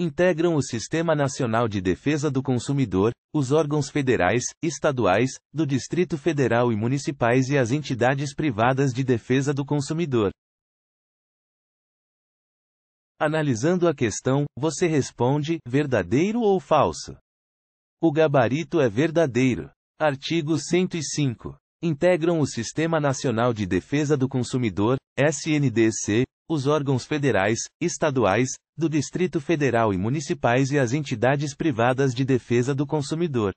integram o Sistema Nacional de Defesa do Consumidor, os órgãos federais, estaduais, do Distrito Federal e municipais e as entidades privadas de defesa do consumidor. Analisando a questão, você responde: verdadeiro ou falso? O gabarito é verdadeiro. Artigo 105. Integram o Sistema Nacional de Defesa do Consumidor, SNDC, os órgãos federais, estaduais, do Distrito Federal e municipais e as entidades privadas de defesa do consumidor.